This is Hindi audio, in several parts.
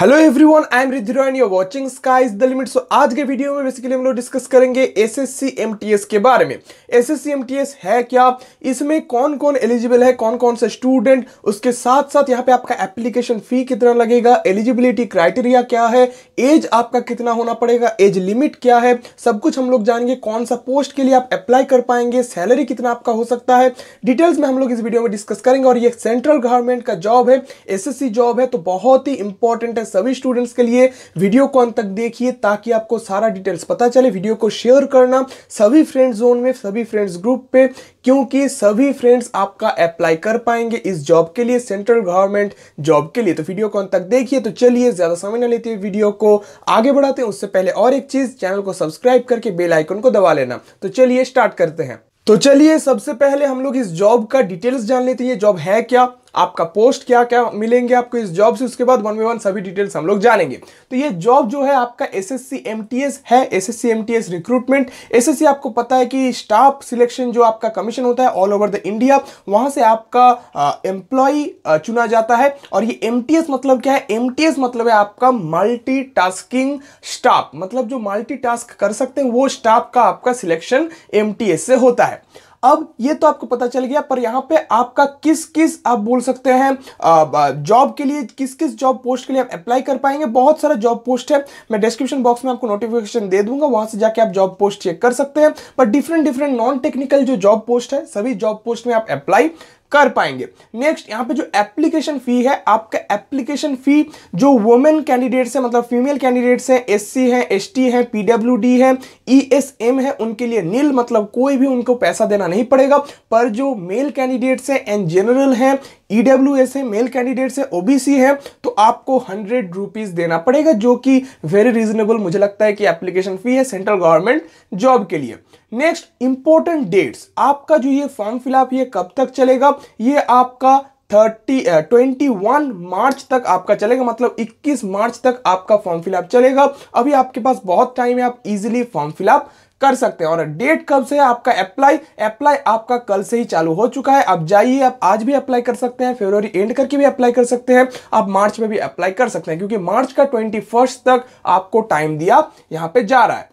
हेलो एवरीवन आई एम रिधिरो and you watching sky is the limit so आज के वीडियो में बेसिकली हम लोग डिस्कस करेंगे एसएससी एमटीएस के बारे में एसएससी एमटीएस है क्या इसमें कौन कौन एलिजिबल है कौन कौन से स्टूडेंट उसके साथ साथ यहाँ पे आपका एप्लीकेशन फी कितना लगेगा एलिजिबिलिटी क्राइटेरिया क्या है एज आपका कितना होना पड़ेगा एज लिमिट क्या है सब कुछ हम लोग जानेंगे कौन सा पोस्ट के लिए आप अप्लाई कर पाएंगे सैलरी कितना आपका हो सकता है डिटेल्स में हम लोग इस वीडियो में डिस्कस करेंगे और ये सेंट्रल गवर्नमेंट का जॉब है एस जॉब है तो बहुत ही इंपॉर्टेंट है सभी स्टूडेंट्स के लिए वीडियो को अंत तक देखिए ताकि आपको सारा डिटेल्स पता चले वीडियो को शेयर करना सभी फ्रेंड जोन में सभी फ्रेंड्स ग्रुप पे क्योंकि सभी फ्रेंड्स आपका अप्लाई कर पाएंगे इस जॉब के लिए सेंट्रल गवर्नमेंट जॉब के लिए तो वीडियो को अंत तक देखिए तो चलिए ज़्यादा समय ना लेते हुए वीडियो को आगे बढ़ाते हैं उससे पहले और एक चीज़ चैनल को सब्सक्राइब करके बेल आइकन को दबा लेना तो चलिए स्टार्ट करते हैं तो चलिए सबसे पहले हम लोग इस जॉब का डिटेल्स जान लेते हैं ये जॉब है क्या आपका पोस्ट क्या क्या मिलेंगे आपको इस जॉब से उसके बाद वन बाई वन सभी डिटेल्स हम लोग जानेंगे तो ये जॉब जो है आपका S S C M T S है S S C M T S recruitment S S C आपको पता है कि स्टाफ सिलेक्शन जो आपका कमीशन होता है ऑल ओवर द इंडिया वहां से आपका एम्प्लॉय चुना जाता है और ये एम टी एस मतलब क्या है एम टी एस मतलब है आपका मल्टी टास्किंग स्टाफ मतलब जो मल्टी टास्क कर सकते हैं वो स्टाफ का आपका सिलेक्शन एम टी एस से होता है अब ये तो आपको पता चल गया पर यहाँ पे आपका किस किस आप बोल सकते हैं जॉब के लिए किस किस जॉब पोस्ट के लिए आप अप्लाई कर पाएंगे बहुत सारा जॉब पोस्ट है मैं डिस्क्रिप्शन बॉक्स में आपको नोटिफिकेशन दे दूंगा वहां से जाके आप जॉब पोस्ट चेक कर सकते हैं पर डिफरेंट डिफरेंट नॉन टेक्निकल जो जॉब पोस्ट है सभी जॉब पोस्ट में आप अप्लाई कर पाएंगे नेक्स्ट यहाँ पे जो एप्लीकेशन फी है आपका एप्लीकेशन फी जो वुमेन कैंडिडेट्स है मतलब फीमेल कैंडिडेट्स हैं एससी हैं एसटी हैं पीडब्ल्यूडी है ईएसएम है उनके लिए नील मतलब कोई भी उनको पैसा देना नहीं पड़ेगा पर जो मेल कैंडिडेट्स हैं एंड जनरल हैं ईडब्ल्यू e है मेल कैंडिडेट है ओबीसी है तो आपको हंड्रेड रुपीज़ देना पड़ेगा जो कि वेरी रीजनेबल मुझे लगता है कि एप्लीकेशन फी है सेंट्रल गवर्नमेंट जॉब के लिए नेक्स्ट इंपॉर्टेंट डेट्स आपका जो ये फॉर्म फिलअप ये कब तक चलेगा ये आपका थर्टी ट्वेंटी वन मार्च तक आपका चलेगा मतलब 21 मार्च तक आपका फॉर्म फिलअप चलेगा अभी आपके पास बहुत टाइम है आप इजीली फॉर्म फिलअप कर सकते हैं और डेट कब से आपका अप्लाई अप्लाई आपका कल से ही चालू हो चुका है आप जाइए आप आज भी अप्लाई कर सकते हैं फेब्रवरी एंड करके भी अप्लाई कर सकते हैं आप मार्च में भी अप्लाई कर सकते हैं क्योंकि मार्च का ट्वेंटी तक आपको टाइम दिया यहाँ पे जा रहा है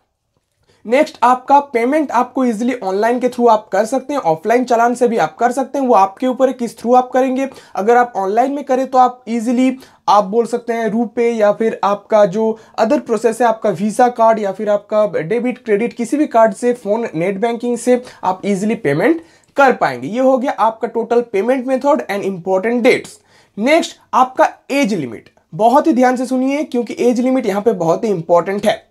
नेक्स्ट आपका पेमेंट आपको इजिली ऑनलाइन के थ्रू आप कर सकते हैं ऑफलाइन चालान से भी आप कर सकते हैं वो आपके ऊपर है किस थ्रू आप करेंगे अगर आप ऑनलाइन में करें तो आप इजिली आप बोल सकते हैं रूपे या फिर आपका जो अदर प्रोसेस है आपका वीज़ा कार्ड या फिर आपका डेबिट क्रेडिट किसी भी कार्ड से फ़ोन नेट बैंकिंग से आप इजिली पेमेंट कर पाएंगे ये हो गया आपका total payment method and important dates next आपका एज लिमिट बहुत ही ध्यान से सुनिए क्योंकि एज लिमिट यहाँ पे बहुत ही इंपॉर्टेंट है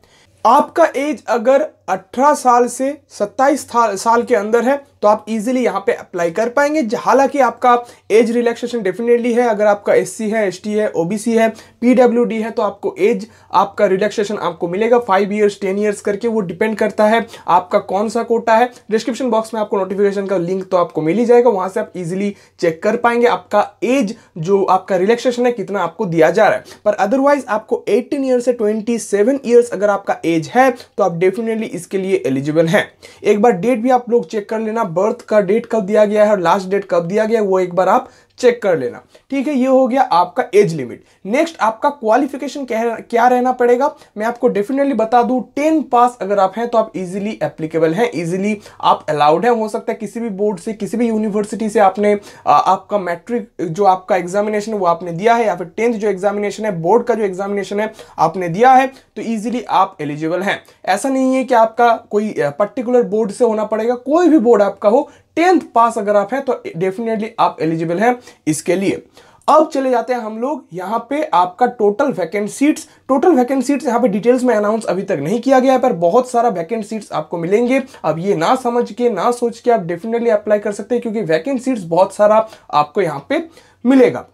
आपका एज अगर 18 साल से 27 साल के अंदर है तो आप इजीली यहाँ पे अप्लाई कर पाएंगे हालांकि आपका एज रिलैक्सेशन डेफिनेटली है अगर आपका एससी है एसटी है ओबीसी है पीडब्ल्यूडी है तो आपको एज आपका रिलैक्सेशन आपको मिलेगा फाइव ईयर्स टेन ईयर्स करके वो डिपेंड करता है आपका कौन सा कोटा है डिस्क्रिप्शन बॉक्स में आपको नोटिफिकेशन का लिंक तो आपको मिल ही जाएगा वहां से आप इजिली चेक कर पाएंगे आपका एज जो आपका रिलैक्सेशन है कितना आपको दिया जा रहा है पर अदरवाइज आपको एटीन ईयर से ट्वेंटी सेवन ईयर्स अगर आपका एज है तो आप डेफिनेटली इसके लिए एलिजिबल हैं एक बार डेट भी आप लोग चेक कर लेना बर्थ का डेट कब दिया गया है और लास्ट डेट कब दिया गया है वो एक बार आप चेक कर लेना ठीक है ये हो गया आपका एज लिमिट नेक्स्ट आपका क्वालिफिकेशन क्या रहना पड़ेगा मैं आपको डेफिनेटली बता दूं टेन पास अगर आप हैं तो आप इजीली एप्लीकेबल हैं इजीली आप अलाउड हैं हो सकता है किसी भी बोर्ड से किसी भी यूनिवर्सिटी से आपने आ, आपका मैट्रिक जो आपका एग्जामिनेशन वो आपने दिया है या फिर टेंथ जो एग्जामिनेशन है बोर्ड का जो एग्जामिनेशन है आपने दिया है तो ईजिली आप एलिजिबल हैं ऐसा नहीं है कि आपका कोई पर्टिकुलर बोर्ड से होना पड़ेगा कोई भी बोर्ड आपका हो टेंथ पास अगर आप हैं तो डेफिनेटली आप एलिजिबल हैं इसके लिए अब चले जाते हैं हम लोग यहाँ पे आपका total vacant seats total vacant seats यहाँ पे डिटेल्स में अनाउंस अभी तक नहीं किया गया है पर बहुत सारा वैकेंट सीट्स आपको मिलेंगे अब ये ना समझ के ना सोच के आप डेफिनेटली अप्लाई कर सकते हैं क्योंकि वैकेंट सीट्स बहुत सारा आपको यहाँ पे मिलेगा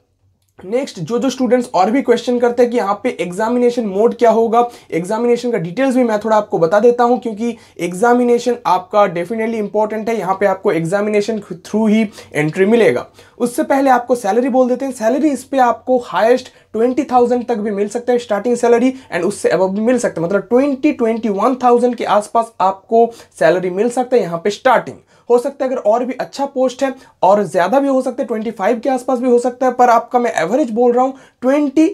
नेक्स्ट जो जो स्टूडेंट्स और भी क्वेश्चन करते हैं कि यहाँ पे एग्जामिनेशन मोड क्या होगा एग्जामिनेशन का डिटेल्स भी मैं थोड़ा आपको बता देता हूँ क्योंकि एग्जामिनेशन आपका डेफिनेटली इंपॉर्टेंट है यहाँ पे आपको एग्जामिनेशन थ्रू ही एंट्री मिलेगा उससे पहले आपको सैलरी बोल देते हैं सैलरी इस पर आपको हाइस्ट ट्वेंटी थाउजेंड तक भी मिल सकता है स्टार्टिंग सैलरी एंड उससे अब भी मिल सकता है मतलब ट्वेंटी ट्वेंटी वन थाउजेंड के आसपास आपको सैलरी मिल सकता है यहाँ पे स्टार्टिंग हो सकता है अगर और भी अच्छा पोस्ट है और ज़्यादा भी हो सकता है ट्वेंटी के आसपास भी हो सकता है पर आपका मैं एवरेज बोल रहा हूँ ट्वेंटी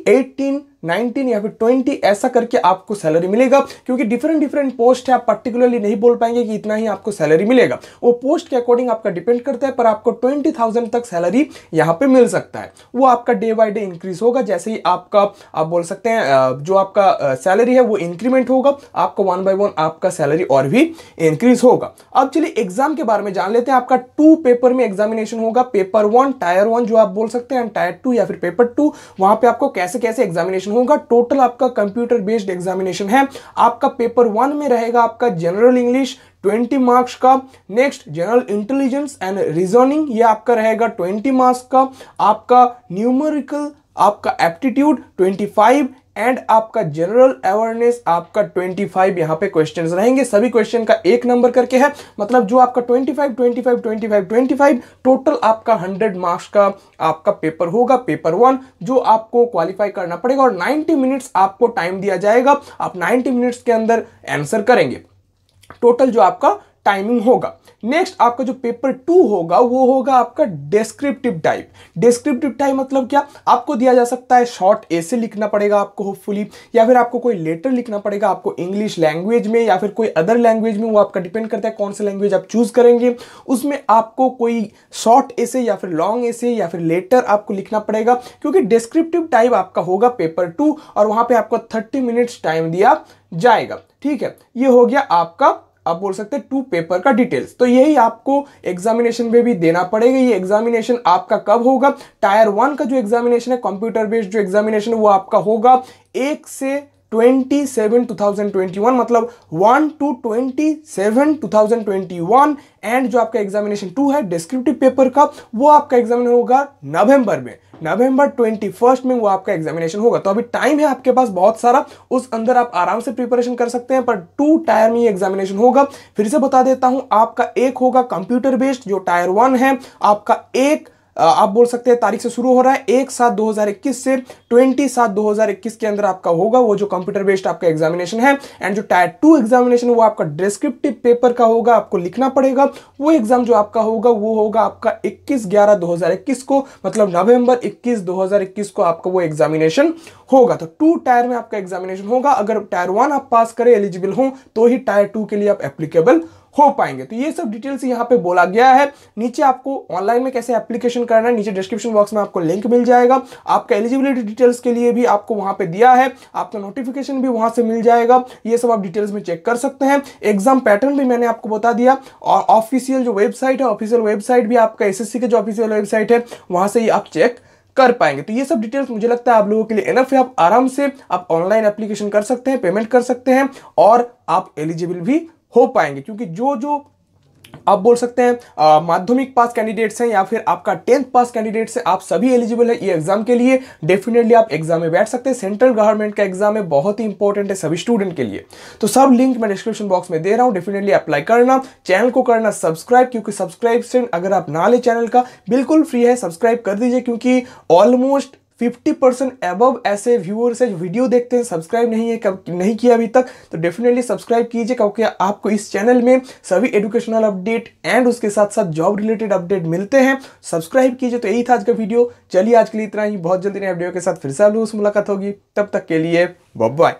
19 या फिर 20 ऐसा करके आपको सैलरी मिलेगा क्योंकि डिफरेंट डिफरेंट पोस्ट है आप पर्टिकुलरली नहीं बोल पाएंगे कि इतना ही आपको सैलरी मिलेगा वो पोस्ट के अकॉर्डिंग आपका डिपेंड करता है पर आपको 20,000 तक सैलरी यहाँ पे मिल सकता है वो आपका डे बाई डे इंक्रीज होगा जैसे ही आपका आप बोल सकते हैं जो आपका सैलरी है वो इंक्रीमेंट होगा आपका वन बाई वन आपका सैलरी और भी इंक्रीज होगा अब चलिए एग्जाम के बारे में जान लेते हैं आपका टू पेपर में एग्जामिनेशन होगा पेपर वन टायर वन जो आप बोल सकते हैं टायर टू या फिर पेपर टू वहां पर आपको कैसे कैसे एग्जामिनेशन एग्जामिनेशन होगा टोटल आपका कंप्यूटर बेस्ड एग्जामिनेशन है आपका पेपर वन में रहेगा आपका जनरल इंग्लिश 20 मार्क्स का next general intelligence and reasoning ये आपका रहेगा 20 मार्क्स का आपका न्यूमेरिकल आपका एप्टीट्यूड 25 एंड आपका जनरल अवेयरनेस आपका 25 यहाँ पे क्वेश्चन रहेंगे सभी क्वेश्चन का एक नंबर करके है मतलब जो आपका 25 25 25 25 टोटल आपका 100 मार्क्स का आपका पेपर होगा पेपर वन जो आपको क्वालिफाई करना पड़ेगा और 90 मिनट्स आपको टाइम दिया जाएगा आप 90 मिनट्स के अंदर आंसर करेंगे टोटल जो आपका टाइमिंग होगा नेक्स्ट आपका जो पेपर टू होगा वो होगा आपका डिस्क्रिप्टिव टाइप डिस्क्रिप्टिव टाइप मतलब क्या आपको दिया जा सकता है शॉर्ट ऐसे लिखना पड़ेगा आपको होपफुली या फिर आपको कोई लेटर लिखना पड़ेगा आपको इंग्लिश लैंग्वेज में या फिर कोई अदर लैंग्वेज में वो आपका डिपेंड करता है कौन सा लैंग्वेज आप चूज करेंगे उसमें आपको कोई शॉर्ट ऐसे या फिर लॉन्ग ऐसे या फिर लेटर आपको लिखना पड़ेगा क्योंकि डिस्क्रिप्टिव टाइप आपका होगा पेपर टू और वहां पर आपको थर्टी मिनट्स टाइम दिया जाएगा ठीक है ये हो गया आपका आप बोल सकते हैं टू पेपर का डिटेल्स तो यही आपको एग्जामिनेशन में भी देना पड़ेगा ये एग्जामिनेशन आपका कब होगा टायर वन का जो एग्जामिनेशन है कंप्यूटर बेस्ड जो एग्जामिनेशन वो आपका होगा एक से twenty seven two thousand twenty one मतलब one two twenty seven two thousand twenty one and जो आपका एग्जामिनेशन टू है डिस्क्रिप्टिव पेपर का वो आपका एग्जामिन होगा नवंबर में नवंबर ट्वेंटी फर्स्ट में वो आपका एग्जामिनेशन होगा तो अभी टाइम है आपके पास बहुत सारा उस अंदर आप आराम से प्रिपरेशन कर सकते हैं पर टू टायर में ये एग्जामिनेशन होगा फिर से बता देता हूं आपका एक होगा कंप्यूटर बेस्ड जो टायर वन है आपका एक आप बोल सकते हैं तारीख से शुरू हो रहा है एक सात दो से ट्वेंटी सात दो के अंदर आपका होगा वो जो कंप्यूटर बेस्ड आपका एग्जामिनेशन है एंड जो टायर टू एग्जामिनेशन वो आपका डिस्क्रिप्टिव पेपर का होगा आपको लिखना पड़ेगा वो एग्जाम जो आपका होगा वो होगा आपका इक्कीस ग्यारह दो को मतलब नवंबर 21 2021 को आपका वो एग्जामिनेशन होगा तो टू टायर में आपका एग्जामिनेशन होगा अगर टायर वन आप पास करें एलिजिबल हो तो ही टायर टू के लिए आप एप्लीकेबल हो पाएंगे तो ये सब डिटेल्स यहाँ पे बोला गया है नीचे आपको ऑनलाइन में कैसे एप्लीकेशन करना है नीचे डिस्क्रिप्शन बॉक्स में आपको लिंक मिल जाएगा आपका एलिजिबिलिटी डिटेल्स के लिए भी आपको वहाँ पे दिया है आपका नोटिफिकेशन भी वहाँ से मिल जाएगा ये सब आप डिटेल्स में चेक कर सकते हैं एग्जाम पैटर्न भी मैंने आपको बता दिया और ऑफिशियल जो वेबसाइट है ऑफिशियल वेबसाइट भी आपका एस के जो ऑफिशियल वेबसाइट है वहाँ से ही आप चेक कर पाएंगे तो ये सब डिटेल्स मुझे लगता है आप लोगों के लिए एनफ है आप आराम से आप ऑनलाइन एप्लीकेशन कर सकते हैं पेमेंट कर सकते हैं और आप एलिजिबल भी हो पाएंगे क्योंकि जो जो आप बोल सकते हैं माध्यमिक पास कैंडिडेट्स हैं या फिर आपका टेंथ पास कैंडिडेट्स हैं आप सभी एलिजिबल है ये एग्जाम के लिए डेफिनेटली आप एग्जाम में बैठ सकते हैं सेंट्रल गवर्नमेंट का एग्जाम है बहुत ही इंपॉर्टेंट है सभी स्टूडेंट के लिए तो सब लिंक मैं डिस्क्रिप्शन बॉक्स में दे रहा हूँ डेफिनेटली अप्लाई करना चैनल को करना सब्सक्राइब क्योंकि सब्सक्राइब अगर आप ना ले चैनल का बिल्कुल फ्री है सब्सक्राइब कर दीजिए क्योंकि ऑलमोस्ट फिफ्टी परसेंट एबव ऐसे व्यूअर्स है जो वीडियो देखते हैं सब्सक्राइब नहीं है कब नहीं किया अभी तक तो डेफिनेटली सब्सक्राइब कीजिए क्योंकि आपको इस चैनल में सभी एजुकेशनल अपडेट एंड उसके साथ साथ जॉब रिलेटेड अपडेट मिलते हैं सब्सक्राइब कीजिए तो यही था आज का वीडियो चलिए आज के लिए इतना ही बहुत जल्दी नए वीडियो के साथ फिर से आप लोगों से मुलाकात होगी तब तक के लिए बाय